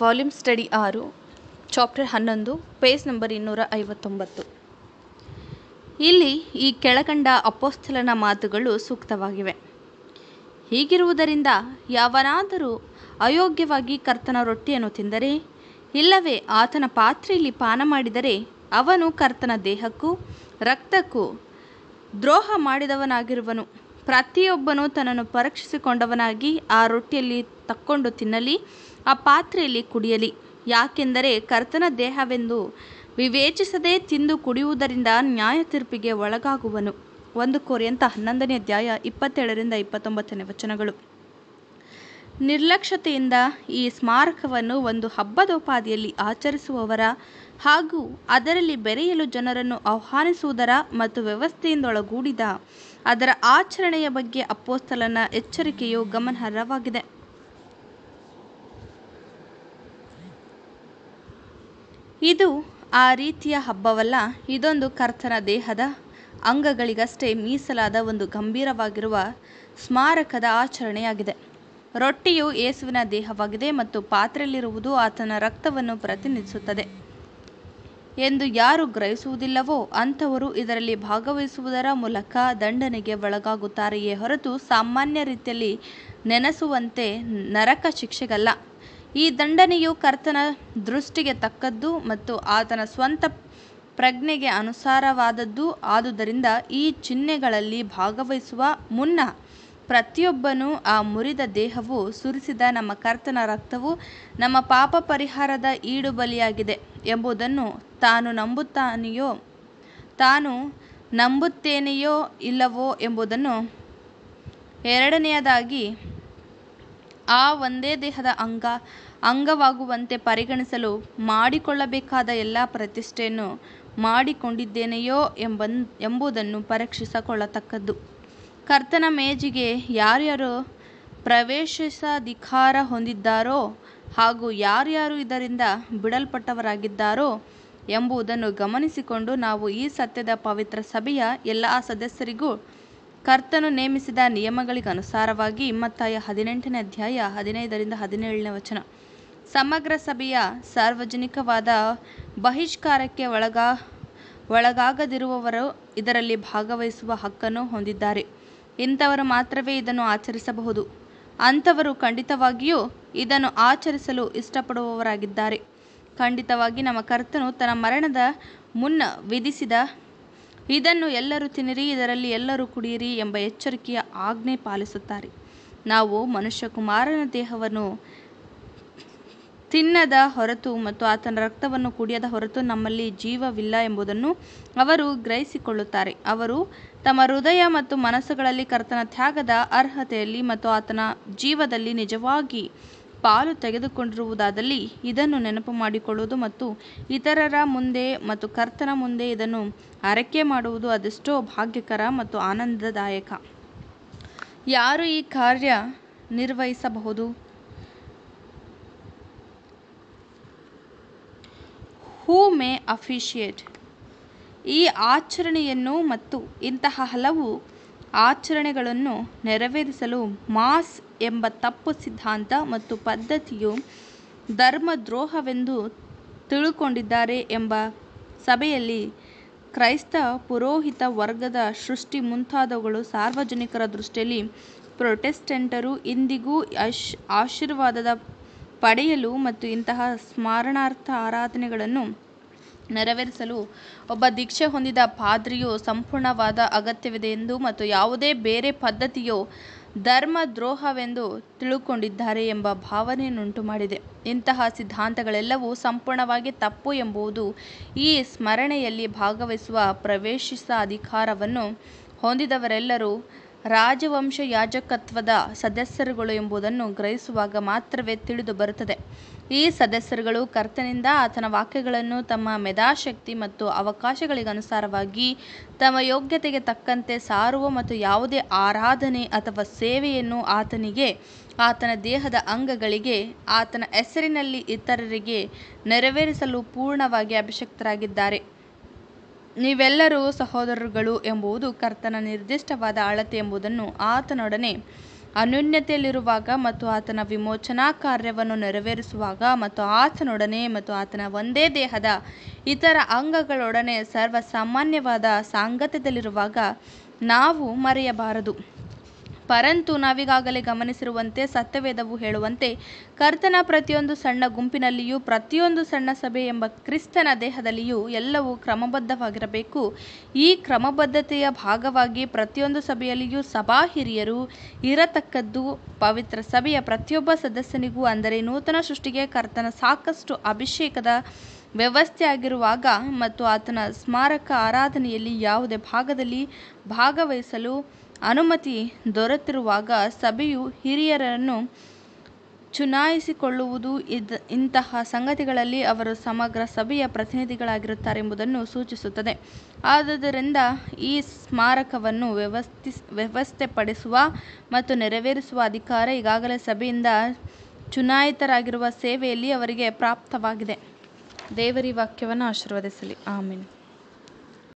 Volume study ಆರು chapter ಹನ್ನೊಂದು page number ಇನ್ನೂರ ಐವತ್ತೊಂಬತ್ತು ಇಲ್ಲಿ ಈ ಕೆಳಕಂಡ ಅಪೋಸ್ತಲನ ಮಾತುಗಳು ಸೂಕ್ತವಾಗಿವೆ ಹೀಗಿರುವುದರಿಂದ ಯಾವನಾದರೂ ಅಯೋಗ್ಯವಾಗಿ ಕರ್ತನ ರೊಟ್ಟಿಯನ್ನು ತಿಂದರೆ ಇಲ್ಲವೇ ಆತನ ಪಾತ್ರೆಯಲ್ಲಿ ಪಾನ ಮಾಡಿದರೆ ಅವನು ಕರ್ತನ ದೇಹಕ್ಕೂ ರಕ್ತಕ್ಕೂ ದ್ರೋಹ ಮಾಡಿದವನಾಗಿರುವನು ಪ್ರತಿಯೊಬ್ಬನು ತನ್ನನ್ನು ಪರೀಕ್ಷಿಸಿಕೊಂಡವನಾಗಿ ಆ ರೊಟ್ಟಿಯಲ್ಲಿ ತಕ್ಕೊಂಡು ತಿನ್ನಲಿ ಆ ಪಾತ್ರೆಯಲ್ಲಿ ಕುಡಿಯಲಿ ಯಾಕೆಂದರೆ ಕರ್ತನ ದೇಹವೆಂದು ವಿವೇಚಿಸದೆ ತಿಂದು ಕುಡಿಯುವುದರಿಂದ ನ್ಯಾಯ ತೀರ್ಪಿಗೆ ಒಳಗಾಗುವನು ಒಂದು ಅಂತ ಹನ್ನೊಂದನೇ ಅಧ್ಯಾಯ ಇಪ್ಪತ್ತೇಳರಿಂದ ಇಪ್ಪತ್ತೊಂಬತ್ತನೇ ವಚನಗಳು ನಿರ್ಲಕ್ಷ್ಯತೆಯಿಂದ ಈ ಸ್ಮಾರಕವನ್ನು ಒಂದು ಹಬ್ಬದೋಪಾದಿಯಲ್ಲಿ ಆಚರಿಸುವವರ ಹಾಗೂ ಅದರಲ್ಲಿ ಬೆರೆಯಲು ಜನರನ್ನು ಆಹ್ವಾನಿಸುವುದರ ಮತ್ತು ವ್ಯವಸ್ಥೆಯಿಂದೊಳಗೂಡಿದ ಅದರ ಆಚರಣೆಯ ಬಗ್ಗೆ ಅಪೋಸ್ತಲನ ಎಚ್ಚರಿಕೆಯು ಗಮನಾರ್ಹವಾಗಿದೆ ಇದು ಆ ರೀತಿಯ ಹಬ್ಬವಲ್ಲ ಇದೊಂದು ಕರ್ತನ ದೇಹದ ಅಂಗಗಳಿಗಷ್ಟೇ ಮೀಸಲಾದ ಒಂದು ಗಂಭೀರವಾಗಿರುವ ಸ್ಮಾರಕದ ಆಚರಣೆಯಾಗಿದೆ ರೊಟ್ಟಿಯು ಯೇಸುವಿನ ದೇಹವಾಗಿದೆ ಮತ್ತು ಪಾತ್ರೆಯಲ್ಲಿರುವುದು ಆತನ ರಕ್ತವನ್ನು ಪ್ರತಿನಿಧಿಸುತ್ತದೆ ಎಂದು ಯಾರು ಗ್ರಹಿಸುವುದಿಲ್ಲವೋ ಅಂಥವರು ಇದರಲ್ಲಿ ಭಾಗವಹಿಸುವುದರ ಮೂಲಕ ದಂಡನೆಗೆ ಒಳಗಾಗುತ್ತಾರೆಯೇ ಹೊರತು ಸಾಮಾನ್ಯ ರೀತಿಯಲ್ಲಿ ನೆನೆಸುವಂತೆ ನರಕ ಶಿಕ್ಷೆಗಲ್ಲ. ಈ ದಂಡನೆಯು ಕರ್ತನ ದೃಷ್ಟಿಗೆ ತಕ್ಕದ್ದು ಮತ್ತು ಆತನ ಸ್ವಂತ ಪ್ರಜ್ಞೆಗೆ ಅನುಸಾರವಾದದ್ದು ಆದುದರಿಂದ ಈ ಚಿಹ್ನೆಗಳಲ್ಲಿ ಭಾಗವಹಿಸುವ ಮುನ್ನ ಪ್ರತಿಯೊಬ್ಬನೂ ಆ ಮುರಿದ ದೇಹವು ಸುರಿಸಿದ ನಮ್ಮ ಕರ್ತನ ರಕ್ತವು ನಮ್ಮ ಪಾಪ ಪರಿಹಾರದ ಈಡು ಬಲಿಯಾಗಿದೆ ಎಂಬುದನ್ನು ತಾನು ನಂಬುತ್ತಾನೆಯೋ ತಾನು ನಂಬುತ್ತೇನೆಯೋ ಇಲ್ಲವೋ ಎಂಬುದನ್ನು ಎರಡನೆಯದಾಗಿ ಆ ಒಂದೇ ದೇಹದ ಅಂಗ ಅಂಗವಾಗುವಂತೆ ಪರಿಗಣಿಸಲು ಮಾಡಿಕೊಳ್ಳಬೇಕಾದ ಎಲ್ಲ ಪ್ರತಿಷ್ಠೆಯನ್ನು ಮಾಡಿಕೊಂಡಿದ್ದೇನೆಯೋ ಎಂಬ ಎಂಬುದನ್ನು ಪರೀಕ್ಷಿಸಿಕೊಳ್ಳತಕ್ಕದ್ದು ಕರ್ತನ ಮೇಜಿಗೆ ಯಾರ್ಯಾರು ಪ್ರವೇಶಿಸಾಧಿಕಾರ ಹೊಂದಿದ್ದಾರೋ ಹಾಗೂ ಯಾರ್ಯಾರು ಇದರಿಂದ ಬಿಡಲ್ಪಟ್ಟವರಾಗಿದ್ದಾರೋ ಎಂಬುದನ್ನು ಗಮನಿಸಿಕೊಂಡು ನಾವು ಈ ಸತ್ಯದ ಪವಿತ್ರ ಸಭೆಯ ಎಲ್ಲ ಸದಸ್ಯರಿಗೂ ಕರ್ತನು ನೇಮಿಸಿದ ನಿಯಮಗಳಿಗನುಸಾರವಾಗಿ ಮತ್ತಾಯ ಹದಿನೆಂಟನೇ ಅಧ್ಯಾಯ ಹದಿನೈದರಿಂದ ಹದಿನೇಳನೇ ವಚನ ಸಮಗ್ರ ಸಭೆಯ ಸಾರ್ವಜನಿಕವಾದ ಬಹಿಷ್ಕಾರಕ್ಕೆ ಒಳಗಾಗದಿರುವವರು ಇದರಲ್ಲಿ ಭಾಗವಹಿಸುವ ಹಕ್ಕನ್ನು ಹೊಂದಿದ್ದಾರೆ ಇಂಥವರು ಮಾತ್ರವೇ ಇದನ್ನು ಆಚರಿಸಬಹುದು ಅಂಥವರು ಖಂಡಿತವಾಗಿಯೂ ಇದನ್ನು ಆಚರಿಸಲು ಇಷ್ಟಪಡುವವರಾಗಿದ್ದಾರೆ ಖಂಡಿತವಾಗಿ ನಮ್ಮ ಕರ್ತನು ತನ್ನ ಮರಣದ ಮುನ್ನ ವಿಧಿಸಿದ ಇದನ್ನು ಎಲ್ಲರೂ ತಿನ್ನಿರಿ ಇದರಲ್ಲಿ ಎಲ್ಲರೂ ಕುಡಿಯಿರಿ ಎಂಬ ಎಚ್ಚರಿಕೆಯ ಆಜ್ಞೆ ಪಾಲಿಸುತ್ತಾರೆ ನಾವು ಮನುಷ್ಯಕುಮಾರನ ದೇಹವನ್ನು ತಿನ್ನದ ಹೊರತು ಮತ್ತು ಆತನ ರಕ್ತವನ್ನು ಕುಡಿಯದ ಹೊರತು ನಮ್ಮಲ್ಲಿ ಜೀವವಿಲ್ಲ ಎಂಬುದನ್ನು ಅವರು ಗ್ರಹಿಸಿಕೊಳ್ಳುತ್ತಾರೆ. ಅವರು ತಮ್ಮ ಹೃದಯ ಮತ್ತು ಮನಸ್ಸುಗಳಲ್ಲಿ ಕರ್ತನ ತ್ಯಾಗದ ಅರ್ಹತೆಯಲ್ಲಿ ಮತ್ತು ಆತನ ಜೀವದಲ್ಲಿ ನಿಜವಾಗಿ ಪಾಲು ತೆಗೆದುಕೊಂಡಿರುವುದಾದಲ್ಲಿ ಇದನ್ನು ನೆನಪು ಮಾಡಿಕೊಳ್ಳುವುದು ಮತ್ತು ಇತರರ ಮುಂದೆ ಮತ್ತು ಕರ್ತನ ಮುಂದೆ ಇದನ್ನು ಅರಕೆ ಮಾಡುವುದು ಅದೆಷ್ಟೋ ಭಾಗ್ಯಕರ ಮತ್ತು ಆನಂದದಾಯಕ. ಯಾರು ಈ ಕಾರ್ಯ ನಿರ್ವಹಿಸಬಹುದು? ಹೂ ಮೇ ಅಫಿಷಿಯೇಟ್ ಈ ಆಚರಣೆಯನ್ನು ಮತ್ತು ಇಂತಹ ಹಲವು ಆಚರಣೆಗಳನ್ನು ನೆರವೇರಿಸಲು ಮಾಸ್ ಎಂಬ ತಪ್ಪು ಸಿದ್ಧಾಂತ ಮತ್ತು ಪದ್ಧತಿಯು ಧರ್ಮದ್ರೋಹವೆಂದು ತಿಳುಕೊಂಡಿದ್ದಾರೆ ಎಂಬ ಸಭೆಯಲ್ಲಿ ಕ್ರೈಸ್ತ ಪುರೋಹಿತ ವರ್ಗದ ಸೃಷ್ಟಿ ಮುಂತಾದವುಗಳು ಸಾರ್ವಜನಿಕರ ದೃಷ್ಟಿಯಲ್ಲಿ ಪ್ರೊಟೆಸ್ಟೆಂಟರು ಇಂದಿಗೂ ಆಶೀರ್ವಾದದ ಪಡೆಯಲು ಮತ್ತು ಇಂತಹ ಸ್ಮರಣಾರ್ಥ ಆರಾಧನೆಗಳನ್ನು ನೆರವೇರಿಸಲು ಒಬ್ಬ ದೀಕ್ಷೆ ಹೊಂದಿದ ಪಾದ್ರಿಯು ಸಂಪೂರ್ಣವಾದ ಅಗತ್ಯವಿದೆ ಎಂದು ಮತ್ತು ಯಾವುದೇ ಬೇರೆ ಪದ್ಧತಿಯು ದ್ರೋಹವೆಂದು ತಿಳುಕೊಂಡಿದ್ದಾರೆ ಎಂಬ ಭಾವನೆಯನ್ನುಂಟು ಮಾಡಿದೆ. ಇಂತಹ ಸಿದ್ಧಾಂತಗಳೆಲ್ಲವೂ ಸಂಪೂರ್ಣವಾಗಿ ತಪ್ಪು ಎಂಬುದು ಈ ಸ್ಮರಣೆಯಲ್ಲಿ ಭಾಗವಹಿಸುವ ಪ್ರವೇಶಿಸ ಅಧಿಕಾರವನ್ನು ಹೊಂದಿದವರೆಲ್ಲರೂ ರಾಜವಂಶ ಯಾಜಕತ್ವದ ಸದಸ್ಯರುಗಳು ಎಂಬುದನ್ನು ಗ್ರಹಿಸುವಾಗ ಮಾತ್ರವೇ ತಿಳಿದು ಬರುತ್ತದೆ. ಈ ಸದಸ್ಯರುಗಳು ಕರ್ತನಿಂದ ಆತನ ವಾಕ್ಯಗಳನ್ನು ತಮ್ಮ ಮೆಧಾಶಕ್ತಿ ಮತ್ತು ಅವಕಾಶಗಳಿಗನುಸಾರವಾಗಿ ತಮ್ಮ ಯೋಗ್ಯತೆಗೆ ತಕ್ಕಂತೆ ಸಾರುವ ಮತ್ತು ಯಾವುದೇ ಆರಾಧನೆ ಅಥವಾ ಸೇವೆಯನ್ನು ಆತನಿಗೆ ಆತನ ದೇಹದ ಅಂಗಗಳಿಗೆ ಆತನ ಹೆಸರಿನಲ್ಲಿ ಇತರರಿಗೆ ನೆರವೇರಿಸಲು ಪೂರ್ಣವಾಗಿ ಅಭಿಷಕ್ತರಾಗಿದ್ದಾರೆ ನೀವೆಲ್ಲರೂ ಸಹೋದರರುಗಳು ಎಂಬುದು ಕರ್ತನ ನಿರ್ದಿಷ್ಟವಾದ ಅಳತೆ ಎಂಬುದನ್ನು ಆತನೊಡನೆ ಅನ್ಯೂನ್ಯತೆಯಲ್ಲಿರುವಾಗ ಮತ್ತು ಆತನ ವಿಮೋಚನಾ ಕಾರ್ಯವನ್ನು ನೆರವೇರಿಸುವಾಗ ಮತ್ತು ಆತನೊಡನೆ ಮತ್ತು ಆತನ ಒಂದೇ ದೇಹದ ಇತರ ಅಂಗಗಳೊಡನೆ ಸರ್ವಸಾಮಾನ್ಯವಾದ ಸಾಂಗತ್ಯದಲ್ಲಿರುವಾಗ ನಾವು ಮರೆಯಬಾರದು ಪರಂತು ನಾವೀಗಾಗಲೇ ಗಮನಿಸಿರುವಂತೆ ಸತ್ಯವೇದವು ಹೇಳುವಂತೆ ಕರ್ತನ ಪ್ರತಿಯೊಂದು ಸಣ್ಣ ಗುಂಪಿನಲ್ಲಿಯೂ ಪ್ರತಿಯೊಂದು ಸಣ್ಣ ಸಭೆ ಎಂಬ ಕ್ರಿಸ್ತನ ದೇಹದಲ್ಲಿಯೂ ಎಲ್ಲವೂ ಕ್ರಮಬದ್ಧವಾಗಿರಬೇಕು ಈ ಕ್ರಮಬದ್ಧತೆಯ ಭಾಗವಾಗಿ ಪ್ರತಿಯೊಂದು ಸಭೆಯಲ್ಲಿಯೂ ಸಭಾ ಹಿರಿಯರು ಇರತಕ್ಕದ್ದು ಪವಿತ್ರ ಸಭೆಯ ಪ್ರತಿಯೊಬ್ಬ ಸದಸ್ಯನಿಗೂ ಅಂದರೆ ನೂತನ ಸೃಷ್ಟಿಗೆ ಕರ್ತನ ಸಾಕಷ್ಟು ಅಭಿಷೇಕದ ವ್ಯವಸ್ಥೆಯಾಗಿರುವಾಗ ಮತ್ತು ಆತನ ಸ್ಮಾರಕ ಆರಾಧನೆಯಲ್ಲಿ ಯಾವುದೇ ಭಾಗದಲ್ಲಿ ಭಾಗವಹಿಸಲು ಅನುಮತಿ ದೊರೆತಿರುವಾಗ ಸಭೆಯು ಹಿರಿಯರನ್ನು ಚುನಾಯಿಸಿಕೊಳ್ಳುವುದು ಇದ್ ಇಂತಹ ಸಂಗತಿಗಳಲ್ಲಿ ಅವರು ಸಮಗ್ರ ಸಭೆಯ ಪ್ರತಿನಿಧಿಗಳಾಗಿರುತ್ತಾರೆಂಬುದನ್ನು ಸೂಚಿಸುತ್ತದೆ. ಆದುದರಿಂದ ಈ ಸ್ಮಾರಕವನ್ನು ವ್ಯವಸ್ಥಿಸ್ ವ್ಯವಸ್ಥೆಪಡಿಸುವ ಮತ್ತು ನೆರವೇರಿಸುವ ಅಧಿಕಾರ ಈಗಾಗಲೇ ಸಭೆಯಿಂದ ಚುನಾಯಿತರಾಗಿರುವ ಸೇವೆಯಲ್ಲಿ ಅವರಿಗೆ ಪ್ರಾಪ್ತವಾಗಿದೆ. ದೇವರ ವಾಕ್ಯವನ್ನು ಆಶೀರ್ವದಿಸಲಿ. ಆಮೆನ್.